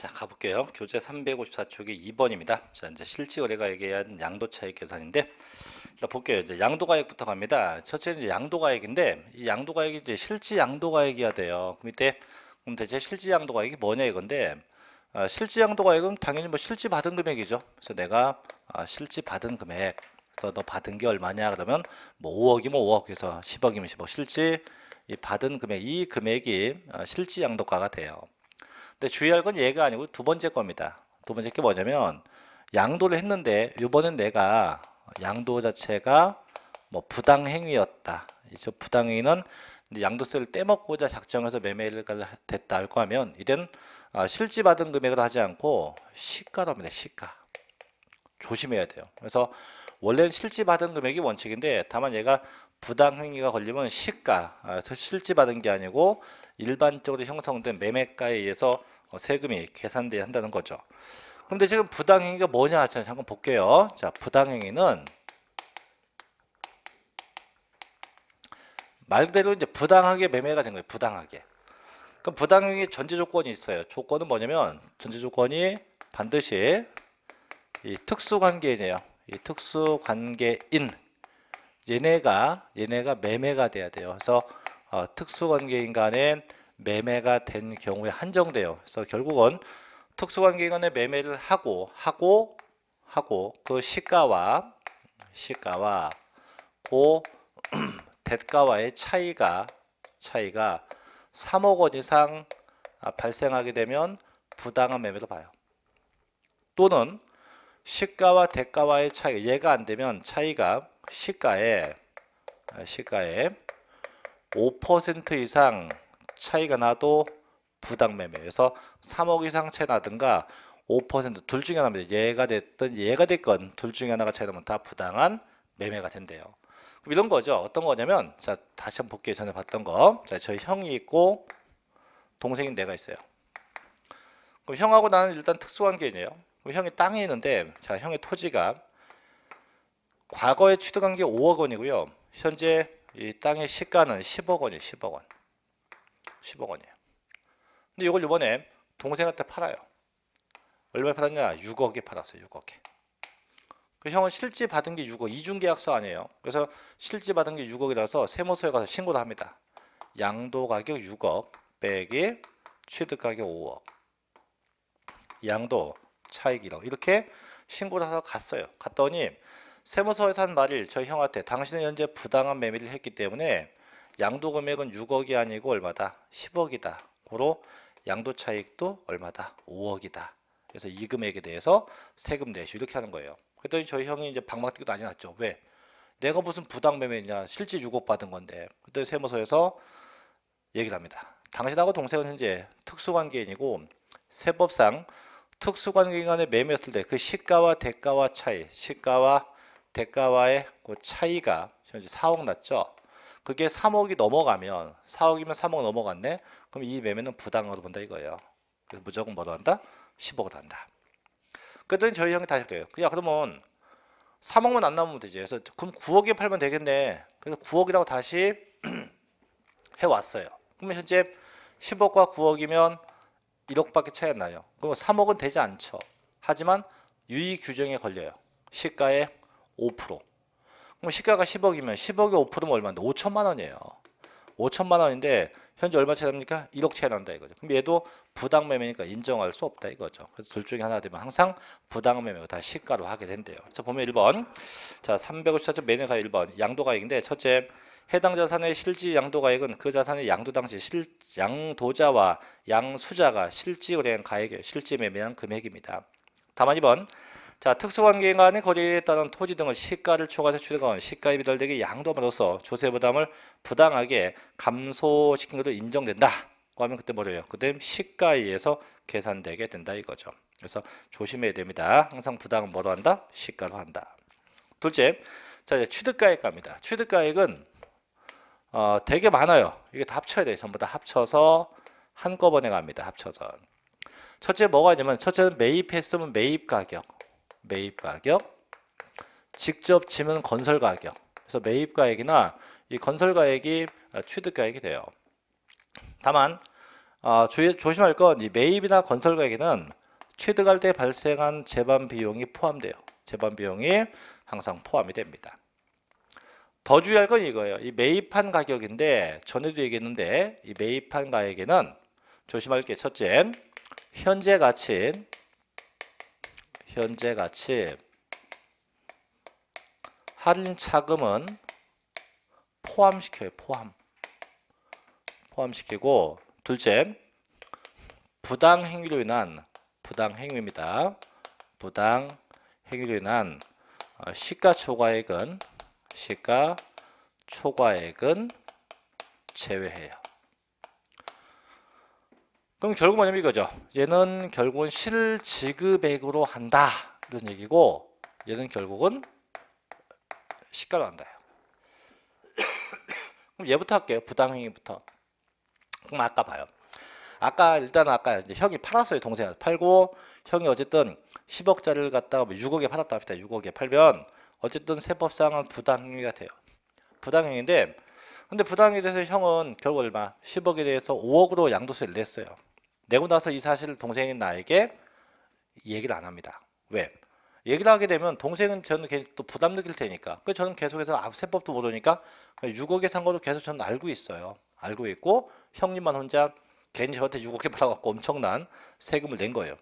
자 가볼게요. 교재 354쪽이 2번입니다. 자 이제 실지 거래가 얘기한 양도 차익 계산인데 일단 볼게요. 이제 양도가액부터 갑니다. 첫째는 양도가액인데 이 양도가액이 이제 실지 양도가액이야 돼요. 그럼 이때 그럼 대체 실지 양도가액이 뭐냐 이건데 아, 실지 양도가액은 당연히 뭐 실지 받은 금액이죠. 그래서 내가 아, 실지 받은 금액 그래서 너 받은 게 얼마냐 그러면 뭐 5억이면 5억 해서 10억이면 10억 실지 받은 금액 이 금액이 아, 실지 양도가가 돼요. 근데 주의할 건 얘가 아니고 두 번째 겁니다. 두 번째 게 뭐냐면 양도를 했는데 이번엔 내가 양도 자체가 뭐 부당행위였다. 이제 부당행위는 양도세를 떼먹고자 작정해서 매매를 됐다 할거 하면 이땐 아, 실지 받은 금액을 하지 않고 시가로 합니다. 시가. 조심해야 돼요. 그래서 원래는 실지 받은 금액이 원칙인데 다만 얘가 부당행위가 걸리면 시가, 아, 실지 받은 게 아니고 일반적으로 형성된 매매가에 의해서 어, 세금이 계산돼야 한다는 거죠. 근데 지금 부당행위가 뭐냐 잠깐 볼게요. 자, 부당행위는 말 그대로 이제 부당하게 매매가 된 거예요. 부당하게. 그럼 부당행위 전제 조건이 있어요. 조건은 뭐냐면 전제 조건이 반드시 이 특수관계인이에요. 이 특수관계인 얘네가 얘네가 매매가 돼야 돼요. 그래서 어, 특수관계인 간엔 매매가 된 경우에 한정돼요. 그래서 결국은 특수관계기관에 매매를 하고 하고 하고 그 시가와 시가와 고 대가와의 차이가 차이가 3억 원 이상 발생하게 되면 부당한 매매로 봐요. 또는 시가와 대가와의 차이 얘가 안 되면 차이가 시가에 시가에 5% 이상 차이가 나도 부당매매. 에서 3억 이상 차이 나든가 5%둘 중에 하나입니다. 얘가 됐든 얘가 됐건 둘 중에 하나가 차이 나면 다 부당한 매매가 된대요. 그럼 이런 거죠. 어떤 거냐면 자 다시 한번 볼게요. 전에 봤던 거. 자 저희 형이 있고 동생인 내가 있어요. 그럼 형하고 나는 일단 특수관계인이에요. 그럼 형이 땅에 있는데 자 형의 토지가 과거에 취득한 게 5억 원이고요. 현재 이 땅의 시가는 10억 원이에요. 10억 원. 10억 원이에요. 근데 이걸 이번에 동생한테 팔아요. 얼마에 팔았냐? 6억에 팔았어요. 6억에. 그 형은 실제 받은 게 6억, 이중계약서 아니에요. 그래서 실제 받은 게 6억이라서 세무서에 가서 신고를 합니다. 양도 가격 6억 빼기 취득 가격 5억. 양도 차익 1억. 이렇게 신고를 하러 갔어요. 갔더니 세무서에서 한 말을 저희 형한테 당신은 현재 부당한 매매를 했기 때문에 양도 금액은 6억이 아니고 얼마다 10억이다 고로 양도 차익도 얼마다 5억이다 그래서 이 금액에 대해서 세금 내시 이렇게 하는 거예요 그랬더니 저희 형이 이제 방망뛰고 난리 났죠 왜 내가 무슨 부당 매매냐 실제 6억 받은 건데 그때 세무서에서 얘기를 합니다 당신하고 동생은 현재 특수관계인이고 세법상 특수관계인간에 매매했을 때 그 시가와 대가와 차이 시가와 대가와의 그 차이가 현재 4억 났죠 그게 3억이 넘어가면 4억이면 3억 넘어갔네. 그럼 이 매매는 부당으로 본다 이거예요. 그래서 무조건 뭐로 한다? 10억으로 한다. 그랬더니 저희 형이 다시 돼요. 야 그러면 3억만 안 남으면 되지. 그래서 그럼 9억에 팔면 되겠네. 그래서 9억이라고 다시 해왔어요. 그러면 현재 10억과 9억이면 1억밖에 차이 안 나요. 그럼 3억은 되지 않죠. 하지만 유의 규정에 걸려요. 시가의 5%. 그럼 뭐 시가가 10억이면 10억에 5%면 얼마인데 5천만 원이에요. 5천만 원인데 현재 얼마 차이 납니까? 1억 차이 난다 이거죠. 그럼 얘도 부당매매니까 인정할 수 없다 이거죠. 그래서 둘 중에 하나 되면 항상 부당매매가 다 시가로 하게 된대요. 그래서 보면 1번 자 354조 매매가 1번 양도가액인데 첫째 해당 자산의 실지 양도가액은 그 자산의 양도 당시 실, 양도자와 양수자가 실지 거래한 가액에 실지 매매한 금액입니다. 다만 2번 자, 특수관계 인 간의 거리에 따른 토지 등은 시가를 초과해서 취득한 시가에 비달되기 양도함으로써 조세 부담을 부당하게 감소시킨 것도 인정된다. 하면 그때 뭐래요? 그때 시가에 서 계산되게 된다 이거죠. 그래서 조심해야 됩니다. 항상 부당은 뭐로 한다? 시가로 한다. 둘째, 자 이제 취득가액 갑니다. 취득가액은 어, 되게 많아요. 이게 다 합쳐야 돼요. 전부 다 합쳐서 한꺼번에 갑니다. 합쳐서. 첫째 뭐가 있냐면 첫째는 매입했으면 매입 가격. 매입 가격 직접 치면 건설 가격 그래서 매입 가액이나 이 건설 가액이 아, 취득 가액이 돼요 다만 어, 아, 주, 조심할 건 이 매입이나 건설 가액에는 취득할 때 발생한 재반 비용이 포함돼요 재반 비용이 항상 포함이 됩니다 더 주의할 건 이거예요 이 매입한 가격인데 전에도 얘기했는데 이 매입한 가액에는 조심할 게 첫째 현재 가치인 현재 같이 할인 차금은 포함시켜요. 포함. 포함시키고 둘째 부당 행위로 인한 부당 행위입니다. 부당 행위로 인한 어, 시가 초과액은 시가 초과액은 제외해요. 그럼 결국 뭐냐면 이거죠. 얘는 결국은 실지급액으로 한다. 이런 얘기고 얘는 결국은 시가로 한다. 그럼 얘부터 할게요. 부당행위부터. 그럼 아까 봐요. 아까 일단 아까 이제 형이 팔았어요. 동생한테 팔고 형이 어쨌든 10억짜리를 갖다가 6억에 뭐 팔았다 합시다. 6억에 팔면 어쨌든 세법상은 부당행위가 돼요. 부당행위인데 근데 부당에 대해서 형은 결국 얼마 10억에 대해서 5억으로 양도세를 냈어요. 내고 나서 이 사실을 동생인 나에게 얘기를 안 합니다. 왜? 얘기를 하게 되면 동생은 저는 또 부담 느낄 테니까. 그 저는 계속해서 아, 세법도 모르니까 6억에 산 것도 계속 저는 알고 있어요. 알고 있고 형님만 혼자 괜히 저한테 6억에 팔아갖고 엄청난 세금을 낸 거예요.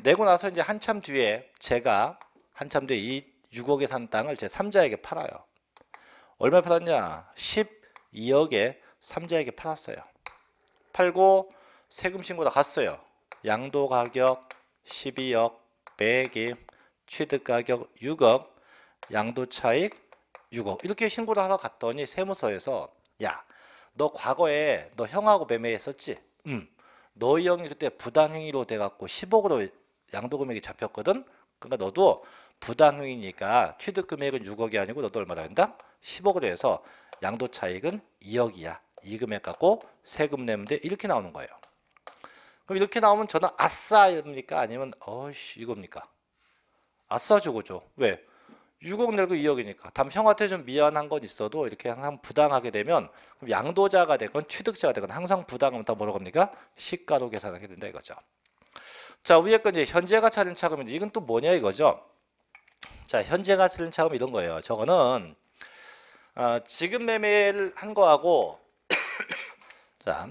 내고 나서 이제 한참 뒤에 제가 한참 뒤에 이 6억에 산 땅을 제 3자에게 팔아요. 얼마 에 팔았냐? 12억에 3자에게 팔았어요. 팔고 세금 신고 다 갔어요. 양도 가격 12억 100일, 취득 가격 6억, 양도 차익 6억. 이렇게 신고를 하러 갔더니 세무서에서 야, 너 과거에 너 형하고 매매했었지? 음. 너희 형이 그때 부당행위로 돼갖고 10억으로 양도금액이 잡혔거든? 그러니까 너도 부당행위니까 취득금액은 6억이 아니고 너도 얼마나 된다? 10억으로 해서 양도 차익은 2억이야. 이 금액 갖고 세금 내면 돼. 이렇게 나오는 거예요. 그럼 이렇게 나오면 저는 아싸입니까? 아니면 어이씨 이겁니까? 아싸 주고죠. 왜? 6억 내고 2억이니까. 다음 형한테 좀 미안한 건 있어도 이렇게 항상 부당하게 되면 양도자가 되건 취득자가 되건 항상 부당하면 다 뭐라고 합니까? 시가로 계산하게 된다 이거죠. 자 위에 건 이제 현재가 차린 차금인데 이건 또 뭐냐 이거죠. 자 현재가 차린 차금 이런 거예요. 저거는 어, 지금 매매를 한 거하고 자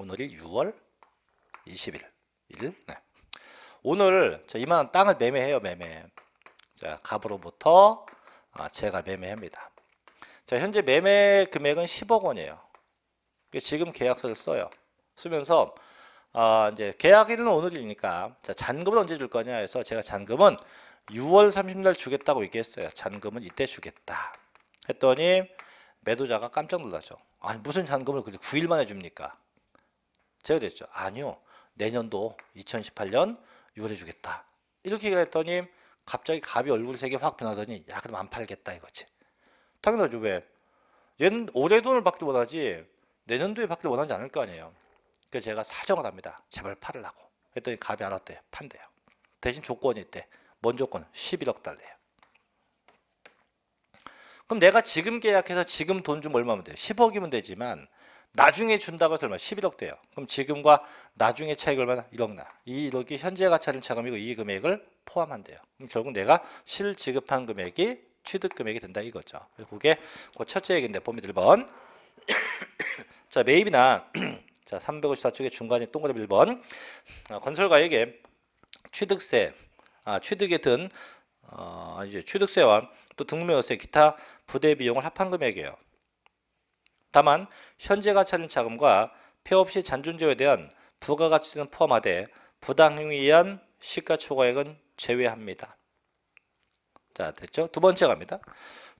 오늘이 6월 20일. 일? 네. 오늘 저 이만한 땅을 매매해요, 매매. 자, 갑으로부터 아, 제가 매매합니다. 자, 현재 매매 금액은 10억 원이에요. 지금 계약서를 써요. 쓰면서 아, 이제 계약일은 오늘이니까 자, 잔금은 언제 줄 거냐 해서 제가 잔금은 6월 30일 주겠다고 얘기했어요. 잔금은 이때 주겠다. 했더니 매도자가 깜짝 놀라죠. 아니 무슨 잔금을 그렇게 9일 만에 줍니까? 제가 됐죠 아니요. 내년도 2018년 6월에 주겠다. 이렇게 얘기했더니 갑자기 갑이 얼굴색이 확 변하더니 야 그럼 안 팔겠다 이거지. 당연하죠. 왜? 얘는 올해 돈을 받기 원하지 내년도에 받기 원하지 않을 거 아니에요. 그래서 제가 사정을 합니다. 제발 팔으라고. 했더니 갑이 알았대 판대요. 대신 조건이 있대. 뭔 조건? 11억 달러요 그럼 내가 지금 계약해서 지금 돈좀 얼마면 돼요? 10억이면 되지만 나중에 준다고 설서 얼마? 11억 돼요. 그럼 지금과 나중에 차익 얼마나? 1억 나. 이 1억이 현재 가치는 차금이고 이 금액을 포함한대요. 그럼 결국 내가 실 지급한 금액이 취득 금액이 된다 이거죠. 그게 그 첫째 얘기인데 범위 1번. 자, 매입이나 자, 354쪽에 중간에 동그라미 1번. 아, 건설가에게 취득세, 아, 취득에 든 어, 이제 취득세와 또등록세 기타 부대 비용을 합한 금액이에요. 다만 현재 가 찾은 자금과 폐업시 잔존재에 대한 부가가치는 세 포함하되 부당행위에 의한 시가초과액은 제외합니다. 자 됐죠? 두 번째 갑니다.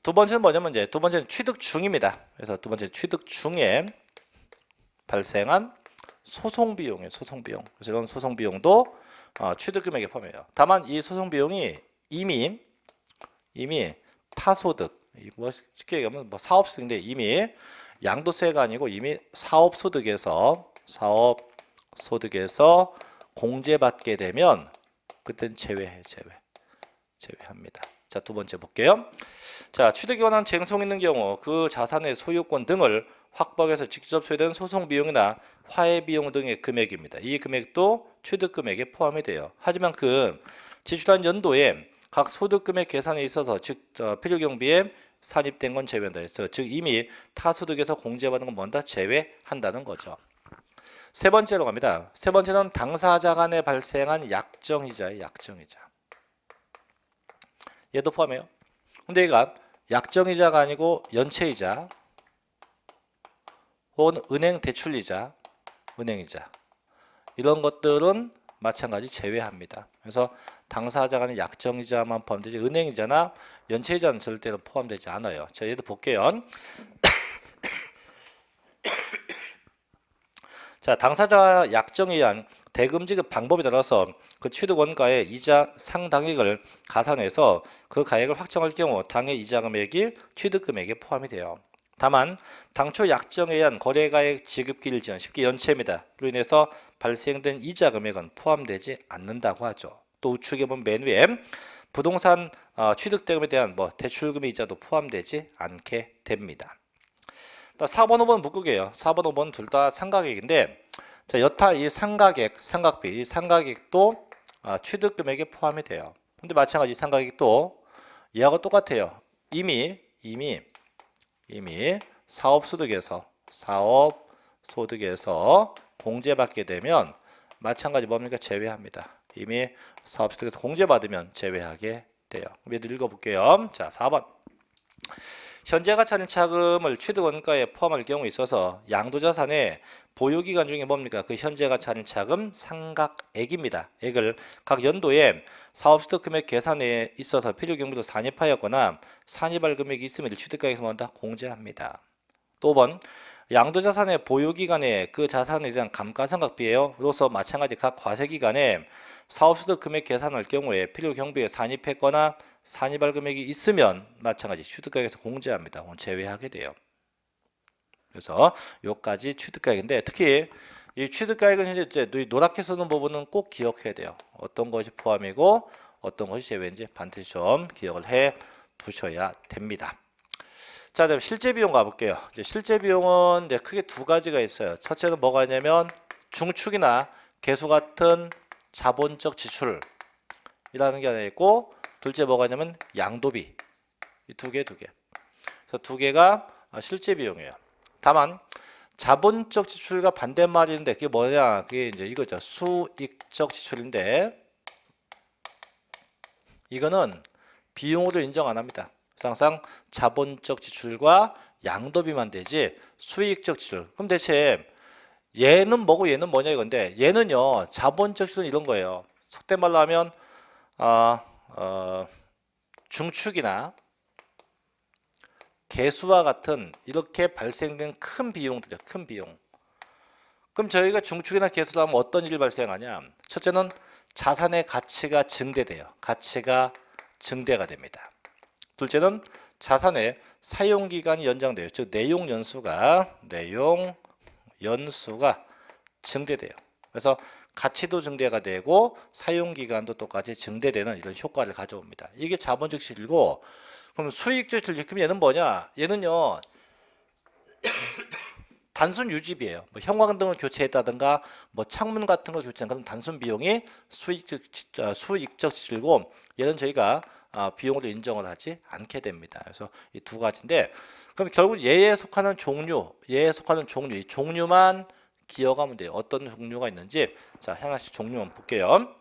두 번째는 뭐냐면 이제 두 번째는 취득 중입니다. 그래서 두 번째 취득 중에 발생한 소송 비용이 소송 비용. 그래서 이건 소송 비용도 어, 취득 금액에 포함해요. 다만 이 소송 비용이 이미 이미 타소득 뭐 쉽게 얘기하면 뭐 사업소득인데 이미 양도세가 아니고 이미 사업소득에서 사업소득에서 공제받게 되면 그땐 제외해 제외 제외합니다. 자두 번째 볼게요. 자 취득이 원한 쟁송 있는 경우 그 자산의 소유권 등을 확보해서 직접 소요된 소송 비용이나 화해 비용 등의 금액입니다. 이 금액도 취득 금액에 포함이 돼요. 하지만 그 지출한 연도에 각 소득 금액 계산에 있어서 즉 어, 필요 경비에 산입된 건 제외한다 해서 즉 이미 타소득에서 공제받은 건 뭔다 제외한다는 거죠. 세 번째로 갑니다. 세 번째는 당사자 간에 발생한 약정이자의 약정이자. 얘도 포함해요. 근데 얘가 약정이자가 아니고 연체이자 혹은 은행 대출이자, 은행이자 이런 것들은 마찬가지 제외합니다. 그래서 당사자 간의 약정이자만 포함되지 은행이자나 연체이자는 절대로 포함되지 않아요. 자, 얘도 볼게요. 자, 당사자 약정에 의한 대금 지급 방법에 따라서 그 취득 원가의 이자 상당액을 가산해서 그 가액을 확정할 경우 당해 이자 금액이 취득 금액에 포함이 돼요. 다만 당초 약정에 의한 거래가액 지급기일 지연, 쉽게 연체입니다. 로 인해서 발생된 이자 금액은 포함되지 않는다고 하죠. 또 우측에 보면 맨 위에 부동산 어, 취득 대금에 대한 뭐대출금 이자도 포함되지 않게 됩니다. 4번, 5번 묶음이요 4번, 5번 둘 다 상가액인데 자, 여타 이 상가액, 상각비, 이 상가액도 아, 어, 취득금액에 포함이 돼요. 근데 마찬가지 상가액도 얘하고 똑같아요. 이미 이미 이미 사업소득에서 사업소득에서 공제받게 되면 마찬가지 뭡니까? 제외합니다. 이미 사업소득에서 공제받으면 제외하게 돼요. 얘들 읽어볼게요. 자, 4번. 현재가 차는 차금을 취득원가에 포함할 경우 있어서 양도자산의 보유기간 중에 뭡니까? 그 현재 가치하는 차금 상각액입니다. 액을 각 연도에 사업소득 금액 계산에 있어서 필요 경부도 산입하였거나 산입할 금액이 있으면 취득가액에서 먼저 공제합니다. 또번 양도자산의 보유기간에 그 자산에 대한 감가상각비예요로서 마찬가지 각 과세기간에 사업소득 금액 계산할 경우에 필요 경비에 산입했거나 산입할 금액이 있으면 마찬가지 취득가액에서 공제합니다. 제외하게 돼요. 그래서 요까지 취득가액인데 특히 이 취득가액은 현재 노랗게 쓰는 부분은 꼭 기억해야 돼요. 어떤 것이 포함이고 어떤 것이 제외인지 반드시 좀 기억을 해 두셔야 됩니다. 자, 그럼 실제 비용 가볼게요. 실제 비용은 이제 크게 두 가지가 있어요. 첫째는 뭐가 있냐면 중축이나 개수 같은 자본적 지출이라는 게 하나 있고 둘째 뭐가 있냐면 양도비 이두개두 개. 두 개. 그래서 두 개가 실제 비용이에요. 다만 자본적 지출과 반대말인데 그게 뭐냐? 그게 이제 이거죠. 수익적 지출인데 이거는 비용으로 인정 안 합니다. 항상 자본적 지출과 양도비만 되지 수익적 지출. 그럼 대체 얘는 뭐고 얘는 뭐냐 이건데 얘는요 자본적 지출은 이런 거예요. 속된 말로 하면 어, 어, 중축이나 개수와 같은 이렇게 발생된 큰 비용들이요. 큰 비용. 그럼 저희가 중축이나 개수를 하면 어떤 일이 발생하냐? 첫째는 자산의 가치가 증대돼요. 가치가 증대가 됩니다. 둘째는 자산의 사용 기간이 연장돼요. 즉 내용 연수가 내용 연수가 증대돼요. 그래서 가치도 증대가 되고 사용 기간도 똑같이 증대되는 이런 효과를 가져옵니다. 이게 자본 적실이고 그럼 수익 대출 예금 얘는 뭐냐? 얘는요. 단순 유지비예요. 뭐 형광 등을 교체했다든가 뭐 창문 같은 걸 교체한 것은 단순 비용이 아, 수익적 수익적 지출고 얘는 저희가 아, 비용으로 인정을 하지 않게 됩니다. 그래서 이 두 가지인데 그럼 결국 얘에 속하는 종류, 얘에 속하는 종류, 이 종류만 기억하면 돼요. 어떤 종류가 있는지 자 하나씩 종류만 볼게요.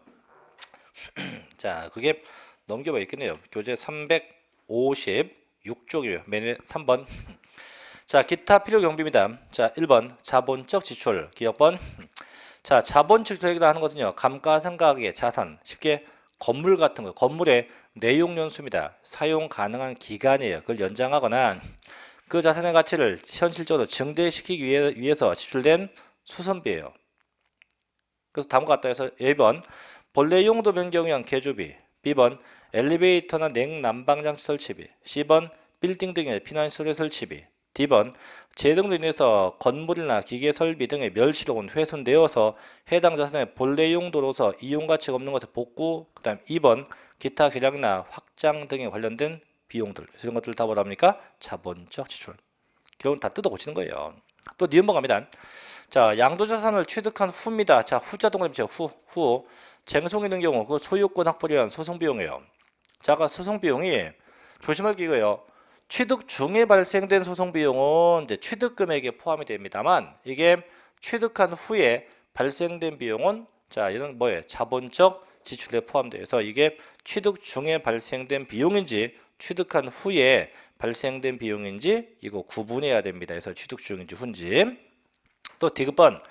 자 그게 넘겨봐 있겠네요. 교재 300 56쪽이에요. 메 3번. 자, 기타 필요 경비입니다. 자, 1번 자본적 지출, 기억번. 자, 자본 지출이라 하는 것은요. 감가상각의 자산, 쉽게 건물 같은 거, 건물의 내용 연수입니다. 사용 가능한 기간이에요. 그걸 연장하거나 그 자산의 가치를 현실적으로 증대시키기 위해, 서 지출된 수선비예요. 그래서 다음과 같다 해서 1번 본래 용도 변경형 개조비, B번 엘리베이터나 냉난방장 설치비, 1 0번 빌딩 등의 피난시설 설치비, D번 재등으로 인해서 건물이나 기계 설비 등의 멸실 혹은 훼손되어서 해당 자산의 본래 용도로서 이용 가치가 없는 것을 복구, 그 다음 2번 기타 계량이나 확장 등에 관련된 비용들 이런 것들을 다 뭐라 합니까? 자본적 지출 결국은 다 뜯어 고치는 거예요 또 니은번 네 갑니다 자 양도자산을 취득한 후입니다 자 후자 동그라미 후, 후 쟁송이 는 경우 그 소유권 확보를 위한 소송 비용이에요 자가 소송 비용이 조심할 기고요. 취득 중에 발생된 소송 비용은 이제 취득 금액에 포함이 됩니다만 이게 취득한 후에 발생된 비용은 자 이런 뭐예요? 자본적 지출에 포함돼서 이게 취득 중에 발생된 비용인지 취득한 후에 발생된 비용인지 이거 구분해야 됩니다. 그래서 취득 중인지 훈지. 또 디귿번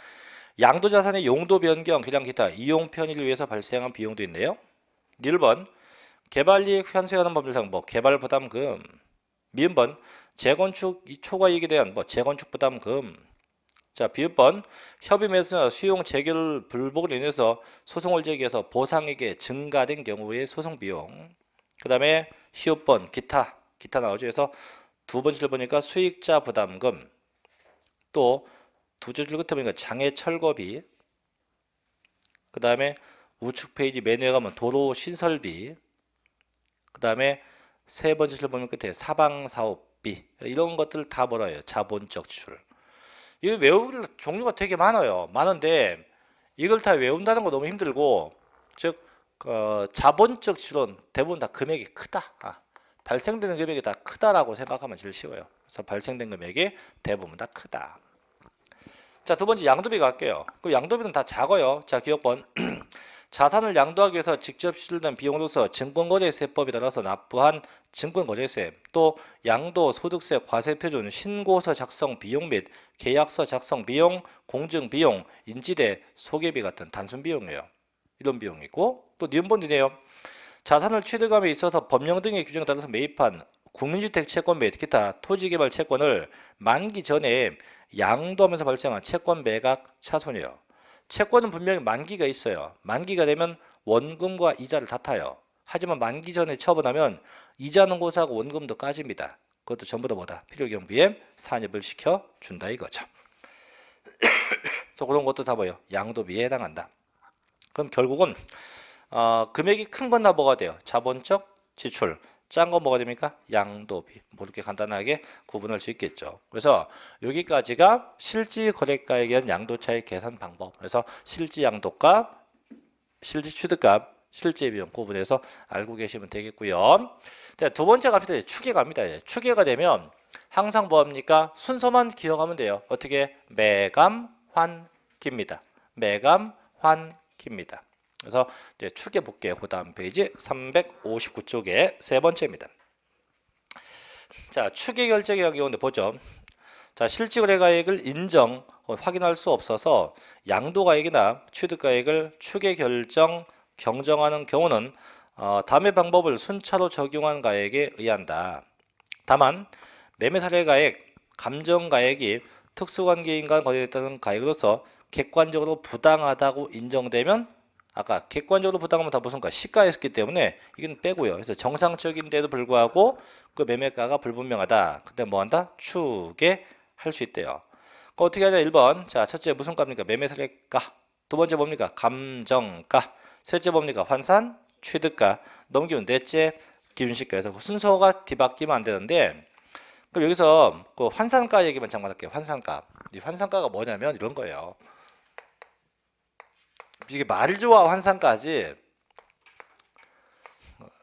양도자산의 용도 변경, 그냥 기타 이용 편의를 위해서 발생한 비용도 있네요. 1번 개발이익 현수하는 법률상 뭐 개발부담금 미음번 재건축 초과이익에 대한 뭐 재건축부담금 자 비읍번 협의 매수나 수용 재결 불복을 인해서 소송을 제기해서 보상액에 증가된 경우의 소송 비용 그 다음에 시옷번 기타 기타 나오죠 그래서 두 번째를 보니까 수익자 부담금 또두 줄줄 끝에 보니까 장애 철거비 그 다음에 우측 페이지 메뉴에 가면 뭐 도로 신설비 그 다음에 세 번째 줄 보면 끝에 사방사업비 이런 것들 다 뭐라 해요? 자본적 지출. 이 외우는 종류가 되게 많아요. 많은데 이걸 다 외운다는 거 너무 힘들고 즉 어, 자본적 지출은 대부분 다 금액이 크다. 아, 발생되는 금액이 다 크다라고 생각하면 제일 쉬워요. 그래서 발생된 금액이 대부분 다 크다. 자, 두 번째 양도비 갈게요. 그 양도비는 다 작아요. 자, 기억번 자산을 양도하기 위해서 직접 실든 비용으로서 증권거래세법에 따라서 납부한 증권거래세 또 양도 소득세 과세표준 신고서 작성 비용 및 계약서 작성 비용 공증 비용 인지대 소개비 같은 단순 비용이에요 이런 비용이고 있또 니은본이네요 자산을 취득함에 있어서 법령 등의 규정에 따라서 매입한 국민주택 채권 및 기타 토지개발 채권을 만기 전에 양도하면서 발생한 채권 매각 차손이에요 채권은 분명히 만기가 있어요. 만기가 되면 원금과 이자를 다 타요. 하지만 만기 전에 처분하면 이자는 고사하고 원금도 까집니다. 그것도 전부 다 뭐다? 필요경비에 산입을 시켜준다 이거죠. 그래서 그런 것도 다 뭐예요? 양도비에 해당한다. 그럼 결국은 어, 금액이 큰 건나보가 돼요? 자본적 지출. 짠건 뭐가 됩니까? 양도비. 뭐 이렇게 간단하게 구분할 수 있겠죠. 그래서 여기까지가 실지 거래가에 대한 양도차익 계산 방법. 그래서 실지 양도값, 실지 취득값, 실제 비용 구분해서 알고 계시면 되겠고요. 자, 두 번째 갑시다. 추계가입니다. 예, 추계가 되면 항상 뭐합니까? 순서만 기억하면 돼요. 어떻게? 매감, 환기니다 매감, 환기니다 그래서 이제 축에 볼게요. 그 다음 페이지 359쪽에 세 번째입니다. 자, 축의 결정의 경우인데 보죠. 자, 실질거래가액을 인정 어, 확인할 수 없어서 양도가액이나 취득가액을 축의 결정 경정하는 경우는 어, 담의 방법을 순차로 적용한 가액에 의한다. 다만 매매 사례가액, 감정가액이 특수관계인간 거래됐다는 가액으로서 객관적으로 부당하다고 인정되면 아까 객관적으로 부담금 다 무슨가 시가였기 때문에 이건 빼고요. 그래서 정상적인데도 불구하고 그 매매가가 불분명하다. 근데 뭐 한다? 추계 할수 있대요. 그 어떻게 하냐? 1번. 자, 첫째 무슨 값입니까? 매매 세액가. 두 번째 뭡니까? 감정가. 셋째 뭡니까? 환산 취득가. 넘기면 넷째 기준시가에서 그 순서가 뒤바뀌면 안 되는데 그럼 여기서 그 환산가 얘기만 잠깐 할게요. 환산가. 이 환산가가 뭐냐면 이런 거예요. 이게 말 좋아 환상까지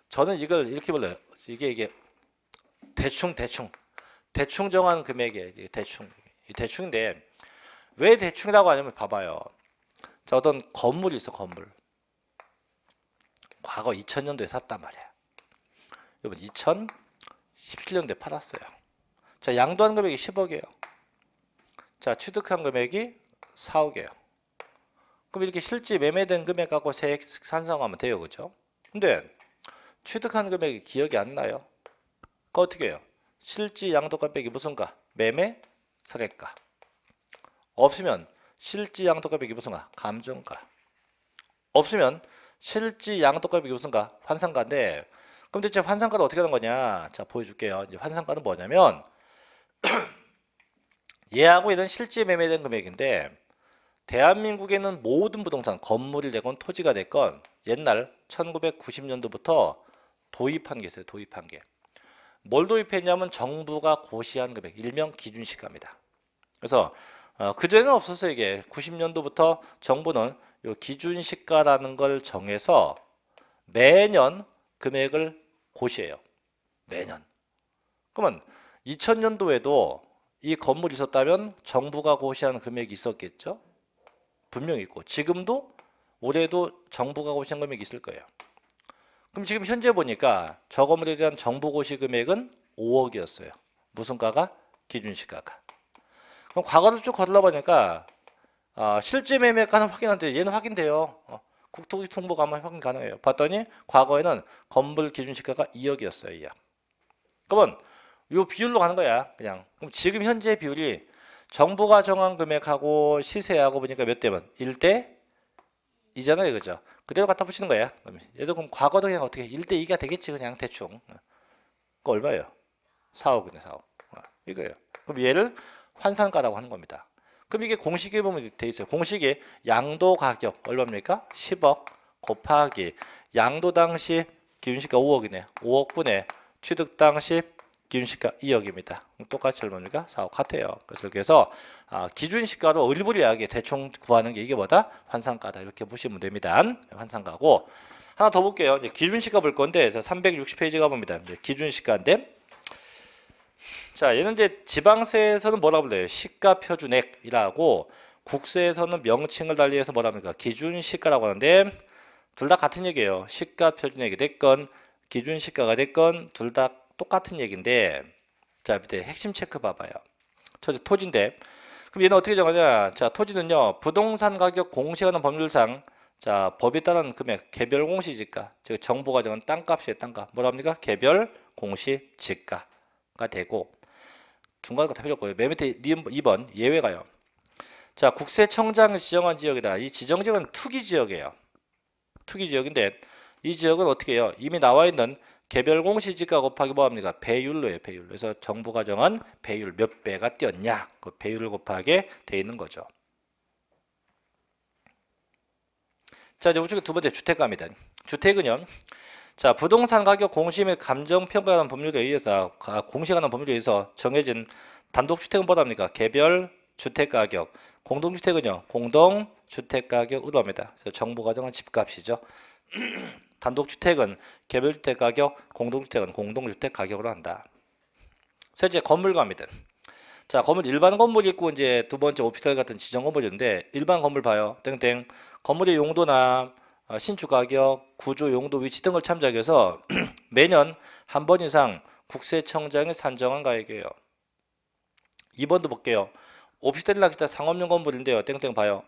저는 이걸 이렇게 불러요. 이게 이게 대충 대충 대충 정한 금액에 대충 대충인데 왜 대충이라고 하냐면 봐봐요. 자 어떤 건물이 있어 건물. 과거 2000년도에 샀단 말이야. 여러분 2017년도에 팔았어요. 자 양도한 금액이 10억이에요. 자 취득한 금액이 4억이에요. 그럼 이렇게 실제 매매된 금액 갖고 세액 산성하면 돼요. 그죠? 근데 취득한 금액이 기억이 안 나요. 그 어떻게 해요? 실지 양도가 빼기 무슨가? 매매 설액가. 없으면 실지 양도가 빼기 무슨가? 감정가. 없으면 실지 양도가 빼기 무슨가? 환산가인데 그럼 대체 환산가는 어떻게 하는 거냐? 자, 보여줄게요. 이제 환산가는 뭐냐면 얘하고 이런 실지 매매된 금액인데 대한민국에는 모든 부동산 건물이 되건 토지가 되건 옛날 1990년도부터 도입한 게 있어요. 도입한 게. 뭘 도입했냐면 정부가 고시한 금액, 일명 기준시가입니다. 그래서 어, 그전에는 없었어요. 이게 90년도부터 정부는 요 기준시가라는 걸 정해서 매년 금액을 고시해요. 매년. 그러면 2000년도에도 이 건물이 있었다면 정부가 고시한 금액이 있었겠죠? 분명히 있고 지금도 올해도 정부가 고시한 금액이 있을 거예요. 그럼 지금 현재 보니까 저 건물에 대한 정부 고시 금액은 5억이었어요. 무슨 가가? 기준시가가. 그럼 과거를 쭉 걸러 보니까 어, 실제 매매가는 확인한데 얘는 확인돼요. 어, 국토기 통보 가면 확인 가능해요. 봤더니 과거에는 건물 기준시가가 2억이었어요. 2억. 그러면 요 비율로 가는 거야. 그냥 그럼 지금 현재 비율이 정부가 정한 금액하고 시세하고 보니까 몇 대면 1대 2잖아요. 그죠? 그대로 갖다 붙이는 거야. 얘도 그럼 과거도 그냥 어떻게 1대 2가 되겠지 그냥 대충. 그 얼마예요? 4억이네 4억. 어, 이거예요. 그럼 얘를 환산가라고 하는 겁니다. 그럼 이게 공식에 보면 돼 있어요. 공식이 양도 가격 얼마입니까? 10억 곱하기 양도 당시 기준시가 5억이네. 5억분에 취득 당시 기준시가 2억입니다. 똑같이 얼마니까 4억 같아요. 그래서 그래서 아, 기준시가로 을부리하게 대충 구하는 게 이게 뭐다? 환산가다 이렇게 보시면 됩니다. 네, 환산가고 하나 더 볼게요. 이제 기준시가 볼 건데 360페이지 가봅니다. 이제 기준시가인데 자 얘는 이제 지방세에서는 뭐라 불러요? 시가표준액이라고 국세에서는 명칭을 달리해서 뭐랍니까? 기준시가라고 하는데 둘 다 같은 얘기예요. 시가표준액이 됐건 기준시가가 됐건 둘다 똑같은 얘기인데 자 밑에 핵심 체크 봐봐요. 첫째 토지인데 그럼 얘는 어떻게 정하냐? 자 토지는요 부동산 가격 공시하는 법률상 자 법에 따른 금액 개별 공시지가 즉 정부가 정한 땅값이에요 땅값 뭐라 합니까? 개별 공시지가가 되고 중간 거다 필요 고요맨 밑에 2번 예외가요. 자 국세청장이 지정한 지역이다. 이 지정 지역은 투기 지역이에요. 투기 지역인데 이 지역은 어떻게 해요? 이미 나와 있는 개별 공시지가 곱하기 뭐합니까? 배율로예요. 배율. 그래서 정부가 정한 배율 몇 배가 뛰었냐. 그 배율을 곱하게 돼 있는 거죠. 자 이제 우측에두 번째 주택가입니다. 주택은요. 자 부동산 가격 공시 및감정평가하는 법률에 의해서 아, 공시가는 법률에 의해서 정해진 단독주택은 뭐합니까? 개별 주택가격 공동주택은요 공동주택가격으로 합니다 그래서 정부가 정한 집값이죠 단독주택은 개별주택 가격, 공동주택은 공동주택 가격으로 한다. 셋째 건물감이든 자 건물 일반 건물 있고 이제 두 번째 오피스텔 같은 지정 건물이 데 일반 건물 봐요 땡땡 건물의 용도나 아, 신축 가격, 구조 용도 위치 등을 참작해서 매년 한 번 이상 국세청장이 산정한 가액이에요. 2번도 볼게요. 오피스텔이나 기타 상업용 건물인데요. 땡땡 봐요.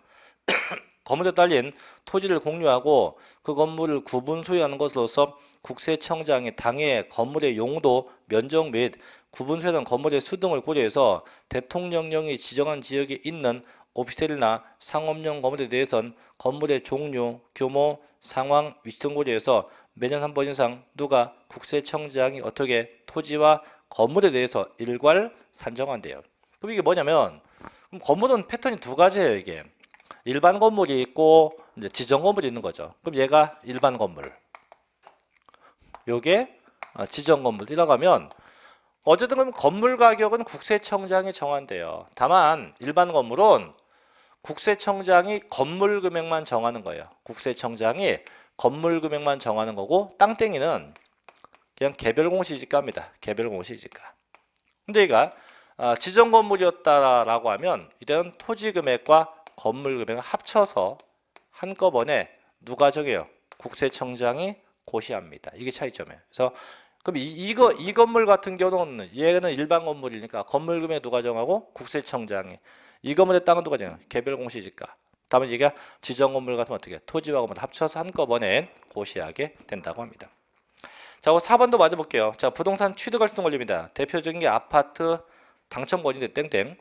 건물에 딸린 토지를 공유하고 그 건물을 구분 소유하는 것으로서 국세청장이 당해 건물의 용도, 면적 및 구분 소유한 건물의 수 등을 고려해서 대통령령이 지정한 지역에 있는 오피스텔이나 상업용 건물에 대해선 건물의 종류, 규모, 상황, 위치 등 고려해서 매년 한 번 이상 누가 국세청장이 어떻게 토지와 건물에 대해서 일괄 산정한대요. 그럼 이게 뭐냐면 그럼 건물은 패턴이 두 가지예요, 이게. 일반 건물이 있고 이제 지정 건물이 있는 거죠. 그럼 얘가 일반 건물. 요게 어, 지정 건물이라고 하면 어쨌든 그럼 건물 가격은 국세청장이 정한대요. 다만 일반 건물은 국세청장이 건물 금액만 정하는 거예요. 국세청장이 건물 금액만 정하는 거고 땅땡이는 그냥 개별 공시지가입니다. 개별 공시지가. 근데 얘가 아, 지정 건물이었다라고 하면 이때는 토지 금액과 건물 금액을 합쳐서 한꺼번에 누가 정해요? 국세청장이 고시합니다. 이게 차이점이에요. 그래서 그럼 이, 이거 이 건물 같은 경우는 얘는 일반 건물이니까 건물 금액 누가 정하고 국세청장이 이 건물의 땅은 누가 정해요? 개별 공시지가. 다만에 얘가 지정 건물 같은면 어떻게 토지와 건물 합쳐서 한꺼번에 고시하게 된다고 합니다. 자, 4번도 맞아 볼게요. 자, 부동산 취득 활성 권리입니다. 대표적인 게 아파트 당첨권인데 땡땡.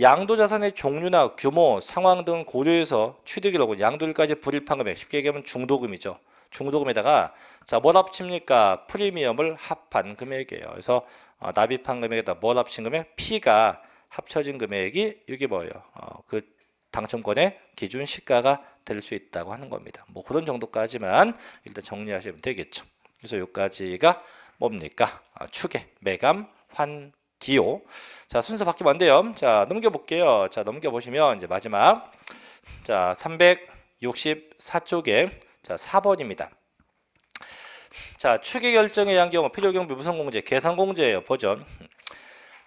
양도 자산의 종류나 규모, 상황 등 고려해서 취득이라고 양도일까지 불입한 금액, 쉽게 얘기하면 중도금이죠. 중도금에다가 자, 뭘 합칩니까? 프리미엄을 합한 금액이에요. 그래서 어, 납입한 금액에다 뭘 합친 금액? P가 합쳐진 금액이 이게 뭐예요? 어, 그 당첨권의 기준 시가가 될 수 있다고 하는 겁니다. 뭐 그런 정도까지만 일단 정리하시면 되겠죠. 그래서 여기까지가 뭡니까? 아, 추계, 매감, 환 기호. 자, 순서 바뀌면 안 돼요. 자, 넘겨볼게요. 자, 넘겨보시면 이제 마지막. 자, 364쪽에 자, 4번입니다. 자, 추계 결정에 의한 경우 필요경비 무선공제, 계산공제예요. 버전.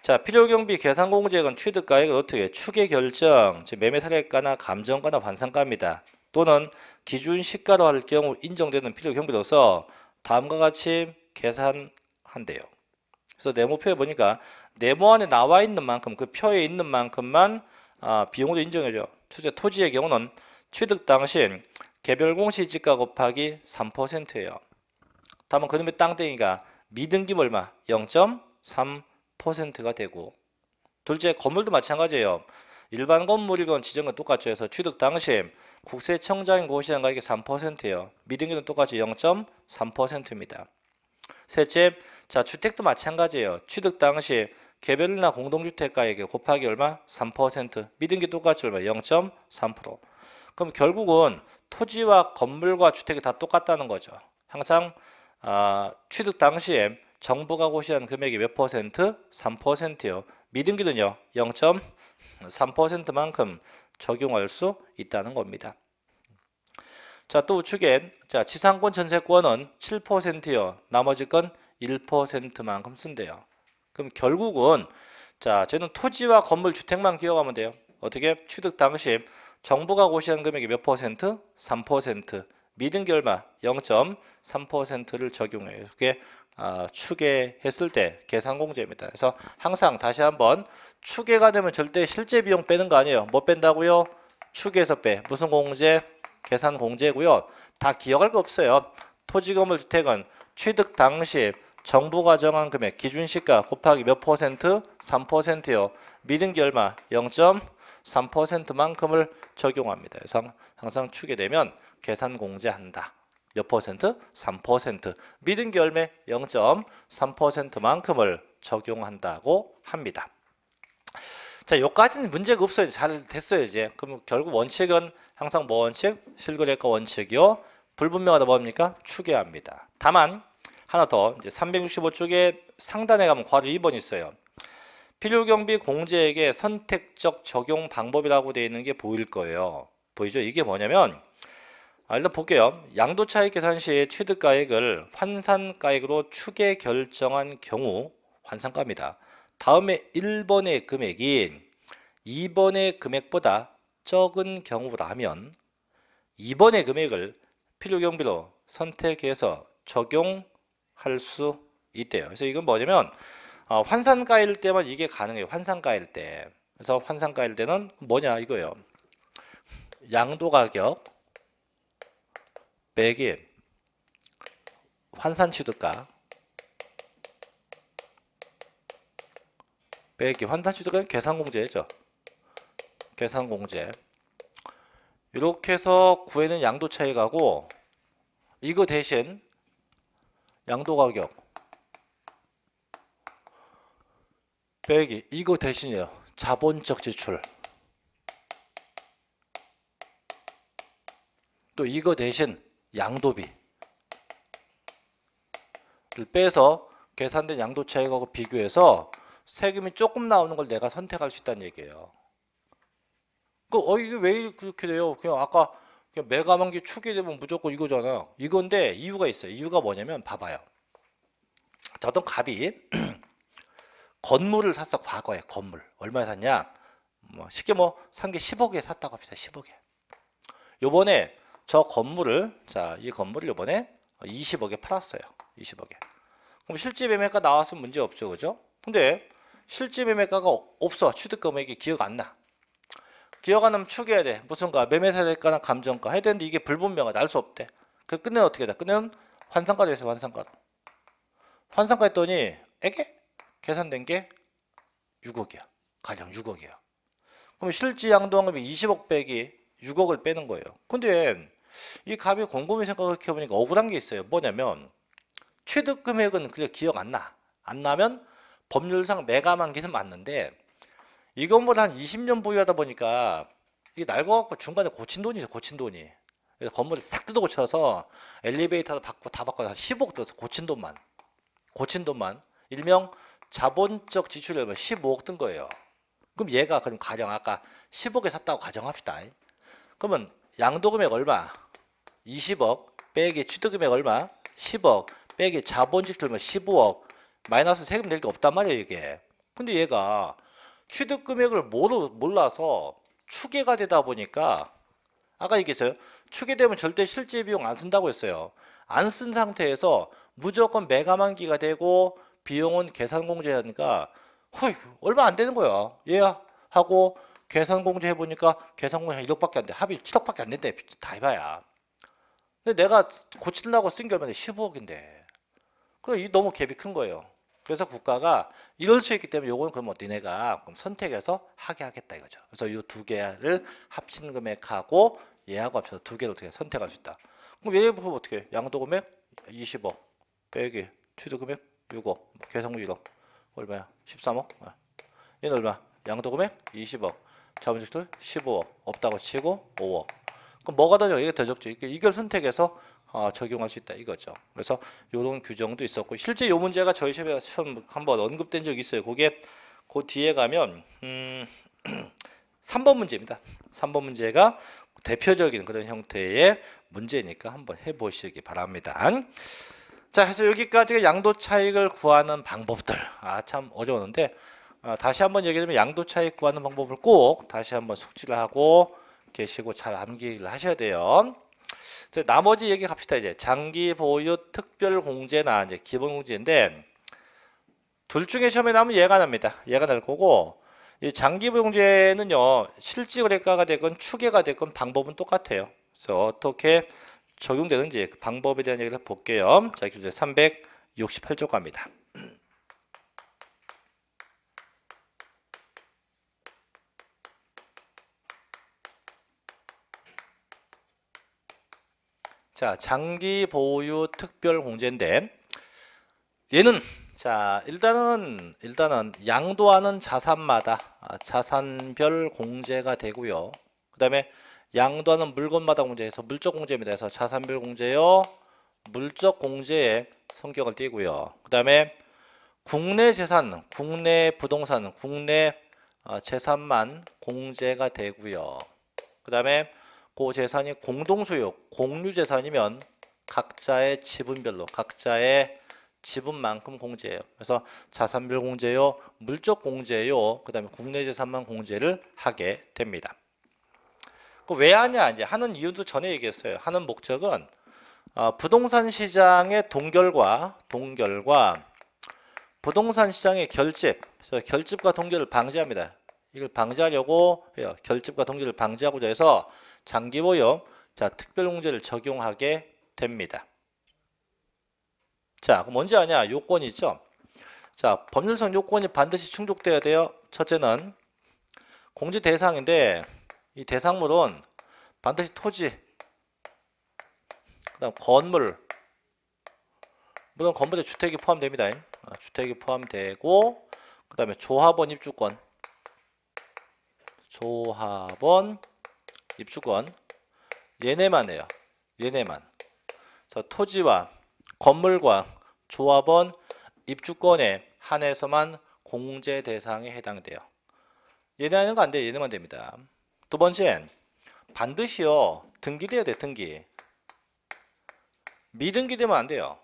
자, 필요경비 계산공제액은 취득가액은 어떻게 추계 결정, 즉 매매 사례가나 감정가나 환상가입니다 또는 기준 시가로 할 경우 인정되는 필요경비로서 다음과 같이 계산한대요. 그래서 내 목표에 보니까 네모 안에 나와 있는 만큼 그 표에 있는 만큼만 아, 비용도 인정해줘. 투자 토지의 경우는 취득 당시 개별 공시지가 곱하기 3%예요. 다음 그놈의 땅땡이가 미등기 얼마? 0.3%가 되고 둘째 건물도 마찬가지예요. 일반 건물이건 지정은 똑같죠. 해서 취득 당시 국세청장인 고시장가액이 3%예요. 미등기는 똑같이 0.3%입니다. 셋째, 자 주택도 마찬가지예요. 취득 당시 개별이나 공동주택 가에게 곱하기 얼마? 3% 믿은 게 똑같이 얼마? 0.3% 그럼 결국은 토지와 건물과 주택이 다 똑같다는 거죠. 항상 아, 취득 당시에 정부가 고시한 금액이 몇 퍼센트? 3%요. 미등기는요. 0.3%만큼 적용할 수 있다는 겁니다. 자, 또 우측엔 자, 지상권 전세권은 7%요. 나머지 건 1%만큼 쓴대요. 그럼 결국은 자, 저는 토지와 건물 주택만 기억하면 돼요. 어떻게 취득 당시 정부가 고시한 금액이 몇 퍼센트? 3%. 미등 결마 0.3%를 적용해요. 그게 어, 아, 추계했을 때 계산공제입니다. 그래서 항상 다시 한번 추계가 되면 절대 실제 비용 빼는 거 아니에요. 뭐 뺀다고요? 추계에서 빼. 무슨 공제? 계산 공제고요. 다 기억할 거 없어요. 토지 건물 주택은 취득 당시 정부가 정한 금액 기준 시가 곱하기 몇 퍼센트? 3%요. 미등기 얼마? 0.3%만큼을 적용합니다. 그래서 항상 추게 되면 계산 공제한다. 몇 퍼센트? 3%. 미등기 얼마? 0.3%만큼을 적용한다고 합니다. 자, 요까지는 문제가 없어요. 잘 됐어요, 이제. 그럼 결국 원칙은 항상 뭐 원칙? 실거래가 원칙이요. 불분명하다 뭡니까? 추계합니다. 다만 하나 더 이제 365쪽에 상단에 가면 과제 2번 있어요. 필요경비 공제액의 선택적 적용 방법이라고 되어 있는 게 보일 거예요. 보이죠? 이게 뭐냐면 아, 일단 볼게요. 양도차익 계산 시에 취득가액을 환산가액으로 추계 결정한 경우 환산가입니다. 다음에 1번의 금액이 2번의 금액보다 적은 경우라면 2번의 금액을 필요경비로 선택해서 적용할 수 있대요. 그래서 이건 뭐냐면 어, 환산가일 때만 이게 가능해요. 환산가일 때. 그래서 환산가일 때는 뭐냐 이거요 양도가격 빼기 환산취득가 빼기 환산취득은 계산공제죠. 계산공제. 이렇게 해서 구해는 양도 차익하고 이거 대신 양도 가격 빼기 이거 대신이요 에 자본적 지출 또 이거 대신 양도비를 빼서 계산된 양도 차익하고 비교해서 세금이 조금 나오는 걸 내가 선택할 수 있다는 얘기예요. 그어 이게 왜 그렇게 돼요? 그냥 아까 그냥 메가만기 축이 되면 무조건 이거잖아. 이건데 이유가 있어요. 이유가 뭐냐면 봐봐요. 자, 어 갑이 건물을 샀어. 과거에 건물. 얼마에 샀냐? 뭐 쉽게 뭐산 게 10억에 샀다고 합시다. 10억에. 요번에 저 건물을 자, 이 건물을 요번에 20억에 팔았어요. 20억에. 그럼 실제 매매가 나왔으면 문제 없죠. 그죠? 근데 실제 매매가가 없어. 취득 금액이 기억 안 나. 기억 안 나면 추계해야 돼. 무슨가 매매사 대가나 감정가 해야 되는데 이게 불분명하다. 알 수 없대. 그 끝내는 어떻게 해야 돼? 끝내는 환상가로 해서 환상가로. 환상가 했더니 에게 계산된 게 6억이야. 가령 6억이야. 그럼 실지 양도환급이 20억 빼기 6억을 빼는 거예요. 근데 이 값이 곰곰이 생각해 보니까 억울한 게 있어요. 뭐냐면 취득 금액은 그냥 기억 안 나. 안 나면 법률상 매가 만기는 맞는데 이건보다 한 20년 보유하다 보니까 이게 날아갖고 중간에 고친 돈이 죠 고친 돈이 그래서 건물을 싹 뜯어 고쳐서 엘리베이터도 바꿔다 바꿔서 1 0억뜯어서 고친 돈만 고친 돈만 일명 자본적 지출을 15억 뜬 거예요 그럼 얘가 그럼 가령 아까 10억에 샀다고 가정합시다 그러면 양도금액 얼마 20억 빼기 취득금액 얼마 10억 빼기 자본지출면 15억 마이너스 세금 낼 게 없단 말이에요 이게 근데 얘가 취득 금액을 모르, 몰라서 추계가 되다 보니까 아까 얘기했어요 추계되면 절대 실제 비용 안 쓴다고 했어요 안 쓴 상태에서 무조건 매가만기가 되고 비용은 계산공제하니까 허이 얼마 안 되는 거야 얘 하고 계산공제 해보니까 계산공제 한 1억밖에 안 돼 합이 7억밖에 안 된대 다 해봐야 근데 내가 고치려고 쓴 게 얼마나 15억인데 그이 너무 갭이 큰 거예요 그래서 국가가 이럴 수 있기 때문에 요건 그럼 뭐 니네가 그럼 선택해서 하게 하겠다 이거죠. 그래서 이 두 개를 합친 금액하고 얘하고 합쳐서 두 개를 어떻게 선택할 수 있다. 그럼 예얘 보면 어떻게 해? 양도 금액 20억 빼기 취득 금액 6억 개성비 1억 얼마야? 13억 어. 얘는 얼마? 양도 금액 20억 자본주식들 15억 없다고 치고 5억 그럼 뭐가 더냐 이게 더 적죠. 이걸 선택해서 어, 적용할 수 있다 이거죠. 그래서 이런 규정도 있었고 실제 이 문제가 저희 시험에 처음 한번 언급된 적이 있어요. 그게 그 뒤에 가면 음, 3번 문제입니다. 3번 문제가 대표적인 그런 형태의 문제니까 한번 해보시기 바랍니다. 자, 해서 여기까지가 양도 차익을 구하는 방법들. 아, 참 어려웠는데 아, 다시 한번 얘기하면 양도 차익 구하는 방법을 꼭 다시 한번 숙지를 하고 계시고 잘 암기를 하셔야 돼요. 나머지 얘기 갑시다 이제 장기 보유 특별 공제나 이제 기본 공제인데 둘 중에 시험에 나면 얘가 납니다. 얘가 날 거고 이 장기 보유 공제는요 실질 거래가가 되건 추계가 되건 방법은 똑같아요. 그래서 어떻게 적용되는지 그 방법에 대한 얘기를 볼게요. 자, 교재 368조 갑니다. 자, 장기 보유 특별 공제인데 얘는 자, 일단은 일단은 양도하는 자산마다 아, 자산별 공제가 되고요. 그다음에 양도하는 물건마다 공제해서 물적 공제입니다. 그래서 자산별 공제요. 물적 공제의 성격을 띠고요. 그다음에 국내 재산, 국내 부동산, 국내 어, 재산만 공제가 되고요. 그다음에 그 재산이 공동소유, 공유재산이면 각자의 지분별로 각자의 지분만큼 공제해요 그래서 자산별 공제요, 물적 공제요, 그 다음에 국내 재산만 공제를 하게 됩니다. 그 왜 하냐 이제 하는 이유도 전에 얘기했어요. 하는 목적은 어, 부동산 시장의 동결과 동결과 부동산 시장의 결집, 그래서 결집과 동결을 방지합니다. 이걸 방지하려고 해요. 결집과 동결을 방지하고자 해서 장기보험 자 특별공제를 적용하게 됩니다. 자 그럼 언제 하냐 요건이 있죠. 자 법률상 요건이 반드시 충족돼야 돼요. 첫째는 공제 대상인데 이 대상물은 반드시 토지 그다음 건물 물론 건물에 주택이 포함됩니다. 아, 주택이 포함되고 그 다음에 조합원 입주권 조합원 입주권 얘네만 해요. 얘네만. 자, 토지와 건물과 조합원 입주권에 한해서만 공제 대상에 해당돼요. 얘네 하는 거 안 돼. 얘네만 됩니다. 두 번째, 반드시요. 등기돼야 돼, 등기. 미등기되면 안 돼요.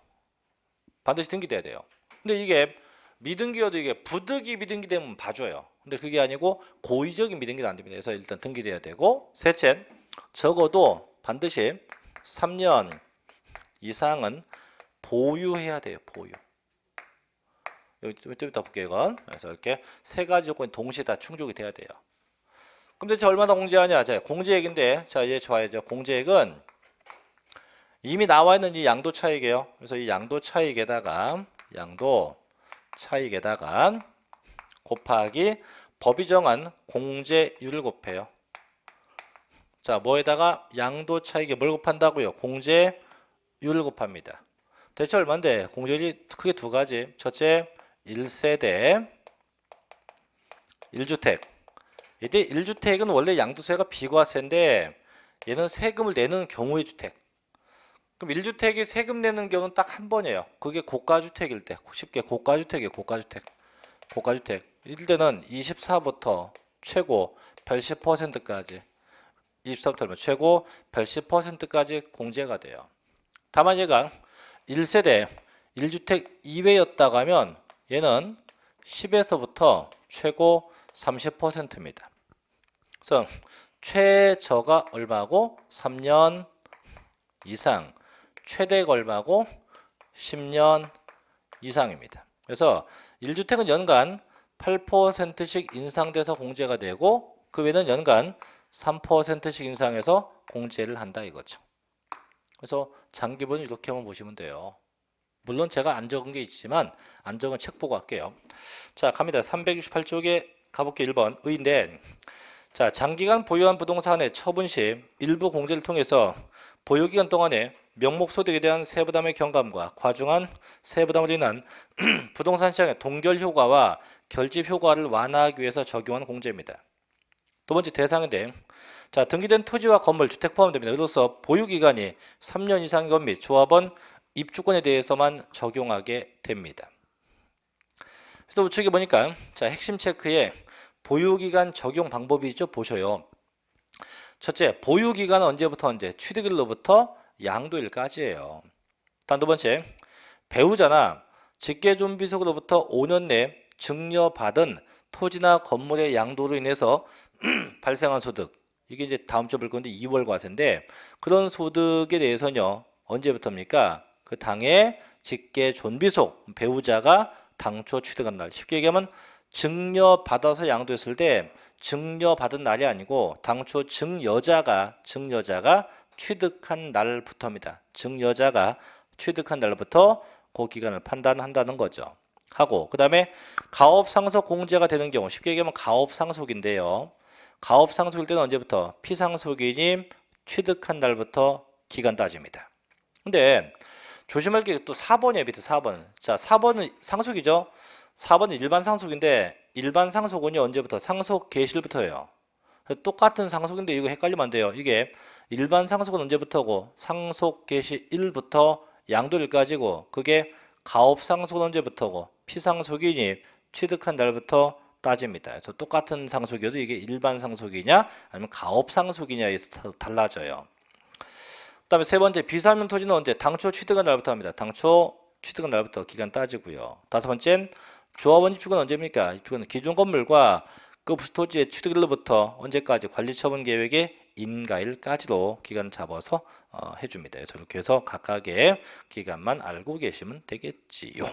반드시 등기돼야 돼요. 근데 이게 미등기여도 이게 부득이 미등기 되면 봐줘요. 근데 그게 아니고 고의적인 미등기는 안 됩니다. 그래서 일단 등기돼야 되고 셋째 적어도 반드시 3년 이상은 보유해야 돼요. 보유. 여기 좀 이따 볼게요. 이건. 그래서 이렇게 세 가지 조건이 동시에 다 충족이 돼야 돼요. 그럼 대체 얼마나 공제하냐? 자, 공제액인데 자 이제 좋아야 공제액은 이미 나와 있는 이 양도 차익이에요. 그래서 이 양도 차익에다가 양도 차익에다가 곱하기 법이 정한 공제율을 곱해요. 자, 뭐에다가 양도 차익에 뭘 곱한다고요? 공제율을 곱합니다. 대체 얼마인데? 공제율이 크게 두 가지. 첫째, 1세대 1주택. 이때 1주택은 원래 양도세가 비과세인데 얘는 세금을 내는 경우의 주택. 그럼 1주택이 세금 내는 경우는 딱 한 번이에요. 그게 고가주택일 때. 쉽게 고가주택이에요. 고가주택. 고가주택. 1대는 24부터 최고 80%까지 24부터 최고 80%까지 공제가 돼요. 다만 얘가 1세대 1주택 2회였다가면 얘는 10에서부터 최고 30%입니다. 그래서 최저가 얼마고 3년 이상 최대 걸마고 10년 이상입니다. 그래서 1주택은 연간 8%씩 인상돼서 공제가 되고 그 외는 연간 3%씩 인상해서 공제를 한다 이거죠. 그래서 장기분 이렇게 한번 보시면 돼요. 물론 제가 안 적은 게 있지만 안 적은 책 보고 할게요. 자 갑니다. 368쪽에 가볼게 1번 의인데 자 장기간 보유한 부동산의 처분 시 일부 공제를 통해서 보유기간 동안에 명목 소득에 대한 세부담의 경감과 과중한 세부담으로 인한 부동산 시장의 동결 효과와 결집 효과를 완화하기 위해서 적용한 공제입니다. 두 번째 대상인데 자 등기된 토지와 건물, 주택 포함됩니다. 이로써 보유기간이 3년 이상인 것및 조합원 입주권에 대해서만 적용하게 됩니다. 그래서 우측에 보니까 자 핵심 체크에 보유기간 적용 방법이 죠 보셔요. 첫째, 보유기간은 언제부터 언제? 취득일로부터 양도일까지예요. 단 두 번째, 배우자나 직계존비속으로부터 5년 내 증여받은 토지나 건물의 양도로 인해서 발생한 소득 이게 이제 다음 주볼 건데 2월 과세인데 그런 소득에 대해서는요 언제부터입니까? 그 당의 직계 존비속 배우자가 당초 취득한 날 쉽게 얘기하면 증여받아서 양도했을 때 증여받은 날이 아니고 당초 증여자가 증여자가 취득한 날부터입니다. 증여자가 취득한 날부터 그 기간을 판단한다는 거죠. 하고 그다음에 가업상속 공제가 되는 경우 쉽게 얘기하면 가업상속인데요. 가업상속일 때는 언제부터 피상속인이 취득한 날부터 기간 따집니다. 근데 조심할 게 또 4번이에요. 밑에 4번. 자, 4번은 상속이죠. 4번 일반 상속인데 일반 상속은요 언제부터 상속 개시일부터예요. 똑같은 상속인데 이거 헷갈리면 안 돼요. 이게 일반 상속은 언제부터고 상속 개시 일부터 양도일까지고 그게 가업 상속은 언제부터고 피상속인이 취득한 날부터 따집니다. 그래서 똑같은 상속이어도 이게 일반 상속이냐 아니면 가업 상속이냐에 따라서 달라져요. 그다음에 세 번째 비살면 토지는 언제 당초 취득한 날부터 합니다. 당초 취득한 날부터 기간 따지고요. 다섯 번째 조합원 입주권 언제입니까? 입주권은 기존 건물과 그부토지의 취득일로부터 언제까지 관리 처분 계획의 인가일까지로 기간을 잡아서 어, 해줍니다. 그래서 이렇게 해서 각각의 기간만 알고 계시면 되겠지요.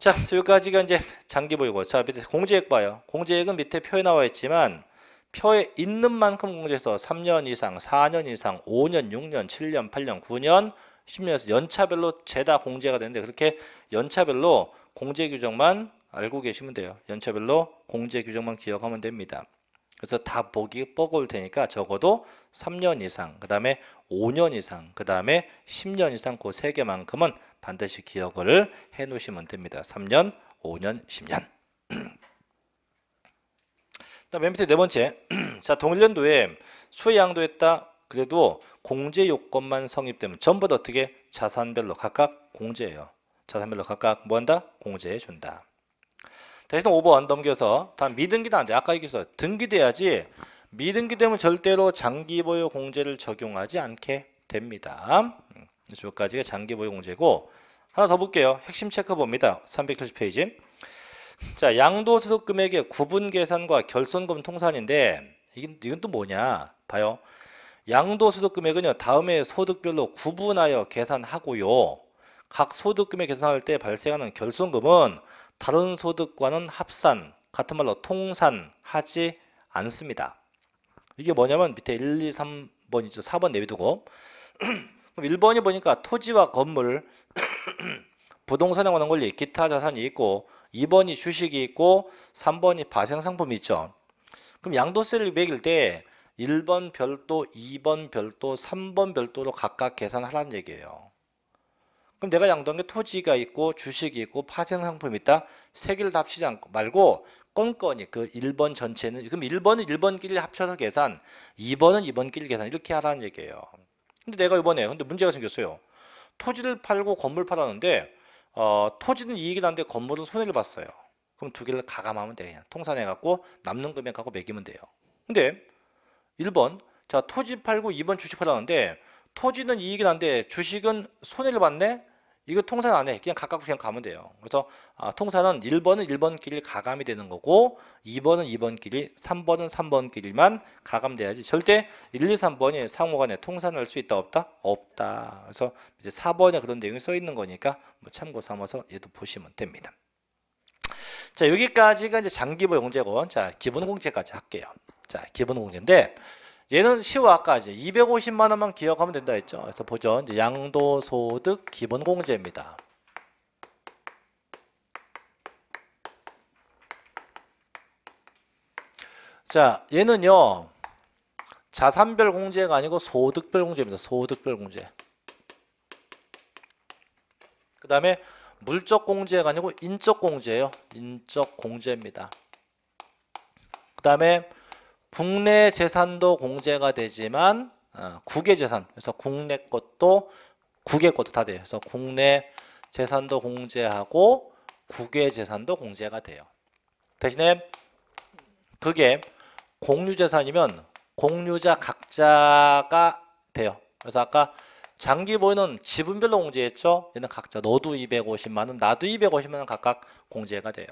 자, 여기까지가 이제 장기 보유고. 자, 밑에 공제액 봐요. 공제액은 밑에 표에 나와 있지만 표에 있는 만큼 공제해서 3년 이상, 4년 이상, 5년, 6년, 7년, 8년, 9년, 10년에서 연차별로 재다 공제가 되는데 그렇게 연차별로 공제 규정만 알고 계시면 돼요. 연차별로 공제 규정만 기억하면 됩니다. 그래서 다 보기 뻐골 테니까 적어도 3년 이상, 그 다음에 5년 이상, 그 다음에 10년 이상 그3 개만큼은 반드시 기억을 해 놓으시면 됩니다. 3년, 5년, 10년. 다음에 밑에 네 번째. 자, 동일연도에 수의 양도했다. 그래도 공제 요건만 성립되면 전부 다 어떻게 자산별로 각각 공제예요. 자산별로 각각 뭐 한다? 공제해 준다. 대신 5번 넘겨서 단 미등기도 안 돼. 아까 얘기했어. 등기돼야지 미등기되면 절대로 장기보유 공제를 적용하지 않게 됩니다. 여기까지가 음, 장기보유 공제고 하나 더 볼게요. 핵심 체크봅니다. 370페이지. 자, 양도소득 금액의 구분 계산과 결손금 통산인데 이건, 이건 또 뭐냐? 봐요. 양도소득 금액은요. 다음에 소득별로 구분하여 계산하고요. 각 소득금에 계산할 때 발생하는 결손금은 다른 소득과는 합산, 같은 말로 통산하지 않습니다. 이게 뭐냐면 밑에 1, 2, 3번 있죠. 4번 내비두고 1번이 보니까 토지와 건물, 부동산에 관한 권리, 기타 자산이 있고 2번이 주식이 있고 3번이 파생상품이 있죠. 그럼 양도세를 매길 때 1번 별도, 2번 별도, 3번 별도로 각각 계산하라는 얘기예요. 그럼 내가 양도한 게 토지가 있고 주식이 있고 파생상품이 있다. 세 개를 다 합치지 않고 말고 건건이 그 1번 전체는 그럼 1번은 1번끼리 합쳐서 계산 2번은 2번끼리 계산 이렇게 하라는 얘기예요. 근데 내가 이번에 근데 문제가 생겼어요. 토지를 팔고 건물 팔았는데 어, 토지는 이익이 난데 건물은 손해를 봤어요. 그럼 두 개를 가감하면 돼. 그냥 통산해 갖고 남는 금액 하고 매기면 돼요. 근데 1번 자 토지 팔고 2번 주식 팔았는데 토지는 이익이 난데 주식은 손해를 봤네. 이거 통산 안 해. 그냥 각각 그냥 가면 돼요. 그래서 아, 통산은 1번은 1번 길이 가감이 되는 거고 2번은 2번 길이 3번은 3번 길이만 가감돼야지 절대 1, 2, 3번이 상호간에 통산할수 있다 없다? 없다. 그래서 이제 4번에 그런 내용이 써 있는 거니까 뭐 참고 삼아서 얘도 보시면 됩니다. 자 여기까지가 이제 장기보 용제고 자 기본공제까지 할게요. 자 기본공제인데 얘는 시와 아까 이제 250만 원만 기억하면 된다 했죠. 그래서 보죠. 이제 양도소득 기본공제입니다. 자, 얘는요. 자산별 공제가 아니고 소득별 공제입니다. 소득별 공제. 그 다음에 물적 공제가 아니고 인적 공제예요. 인적 공제입니다. 그 다음에 국내 재산도 공제가 되지만 어, 국외 재산 그래서 국내 것도 국외 것도 다 돼요. 그래서 국내 재산도 공제하고 국외 재산도 공제가 돼요. 대신에 그게 공유 재산이면 공유자 각자가 돼요. 그래서 아까 장기 보유는 지분별로 공제했죠. 얘는 각자 너도 250만 원, 나도 250만 원 각각 공제가 돼요.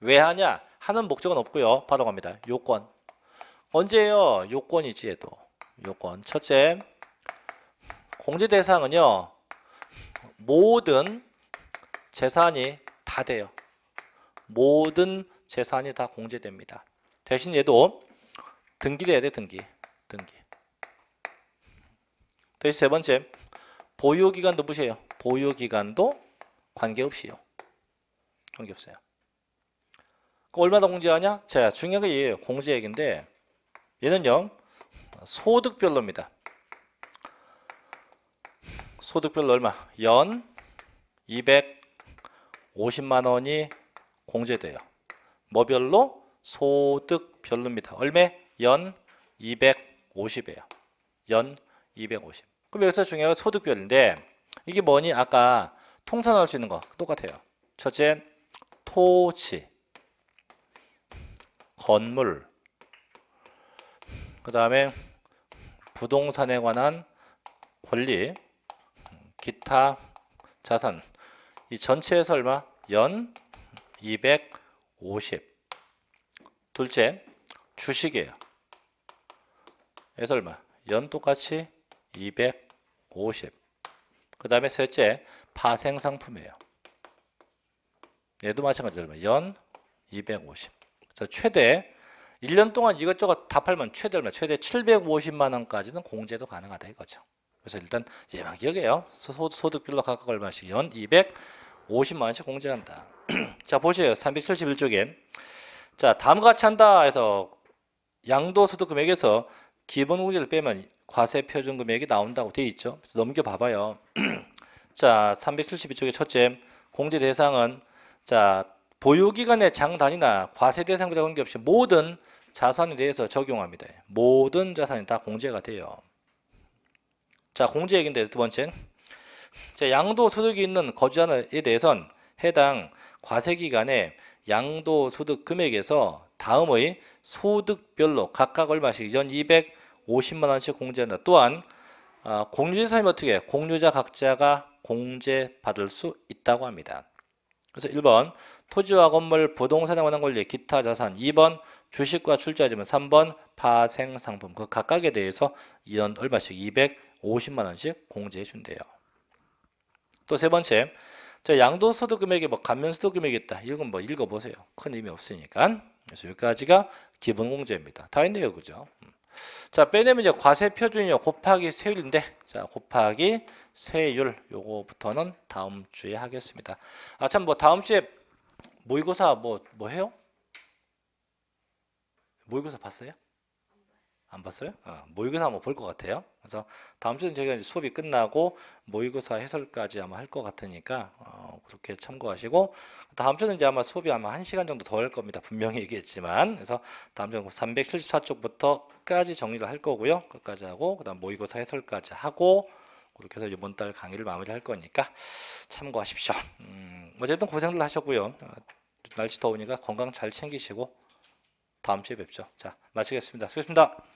왜 하냐? 하는 목적은 없고요. 바로 갑니다. 요건. 언제예요? 요건이지 얘도 요건 첫째 공제 대상은요 모든 재산이 다 돼요 모든 재산이 다 공제됩니다 대신 얘도 등기돼야 돼 등기 등기 대신 세 번째 보유기간도 무시해요 보유기간도 관계없이요 관계없어요 얼마나 공제하냐? 자 중요한 게 얘예요 공제 얘인데 얘는요. 소득별로입니다. 소득별로 얼마? 연 250만 원이 공제돼요. 뭐별로? 소득별로입니다. 얼마? 연2 5 0에요연 250. 그럼 여기서 중요한 건 소득별인데 이게 뭐니? 아까 통산할 수 있는 거 똑같아요. 첫째, 토지, 건물, 그 다음에 부동산에 관한 권리, 기타 자산 이 전체에서 얼마? 연 250. 둘째, 주식이에요. 그서 얼마? 연 똑같이 250. 그 다음에 셋째, 파생상품이에요. 얘도 마찬가지로 연 250. 최대 1년 동안 이것저것 다 팔면 최대 얼마? 최대 750만 원까지는 공제도 가능하다 이거죠. 그래서 일단 예방 기억해요. 소득별로 각각 얼마씩 연 250만 원씩 공제한다. 자 보세요. 371쪽에 자 다음과 같이 한다 해서 양도소득 금액에서 기본 공제를 빼면 과세 표준 금액이 나온다고 돼 있죠. 그래서 넘겨 봐봐요. 자 372쪽에 첫째 공제 대상은 자 보유기간의 장단이나 과세 대상보다 관계없이 모든 자산에 대해서 적용합니다. 모든 자산이 다 공제가 돼요. 자, 공제액인데 두 번째는 양도소득이 있는 거주자에 대해선 해당 과세기간에 양도소득 금액에서 다음의 소득별로 각각 얼마씩 연 250만 원씩 공제한다. 또한 어, 아, 공유재산이 어떻게 공유자 각자가 공제받을 수 있다고 합니다. 그래서 1번 토지와 건물, 부동산에 관한 권리, 기타 자산 2번 주식과 출자지면 3번 파생상품 그 각각에 대해서 이연 얼마씩 250만 원씩 공제해 준대요. 또 세 번째 자, 양도소득 금액에 뭐 감면소득 금액이 있다. 이건 뭐 읽어보세요. 큰 의미 없으니까. 그래서 여기까지가 기본 공제입니다. 다 있네요. 그죠? 음. 자, 빼내면 이제 과세 표준이 곱하기 세율인데. 자, 곱하기 세율. 요거부터는 다음 주에 하겠습니다. 아, 참뭐 다음 주에 모의고사 뭐, 뭐 해요? 모의고사 봤어요? 안 봤어요? 어, 모의고사 한번 볼 것 같아요. 그래서 다음 주는 저희가 이제 수업이 끝나고 모의고사 해설까지 아마 할 것 같으니까 어, 그렇게 참고하시고 다음 주는 이제 아마 수업이 아마 한시간 정도 더 할 겁니다. 분명히 얘기했지만 그래서 다음 주는 374쪽부터 까지 정리를 할 거고요. 끝까지 하고 그다음 모의고사 해설까지 하고 그렇게 해서 이번 달 강의를 마무리할 거니까 참고하십시오. 음, 어쨌든 고생들 하셨고요. 어, 날씨 더우니까 건강 잘 챙기시고 다음 주에 뵙죠. 자, 마치겠습니다. 수고하셨습니다.